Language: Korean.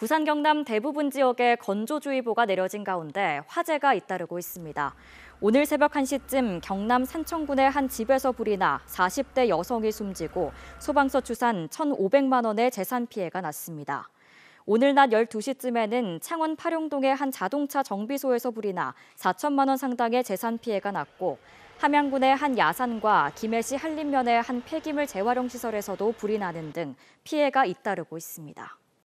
부산 경남 대부분 지역에 건조주의보가 내려진 가운데 화재가 잇따르고 있습니다. 오늘 새벽 1시쯤 경남 산청군의 한 집에서 불이 나 40대 여성이 숨지고 소방서 추산 1,500만 원의 재산 피해가 났습니다. 오늘 낮 12시쯤에는 창원 파룡동의 한 자동차 정비소에서 불이 나 4천만 원 상당의 재산 피해가 났고 함양군의 한 야산과 김해시 한림면의 한 폐기물 재활용 시설에서도 불이 나는 등 피해가 잇따르고 있습니다.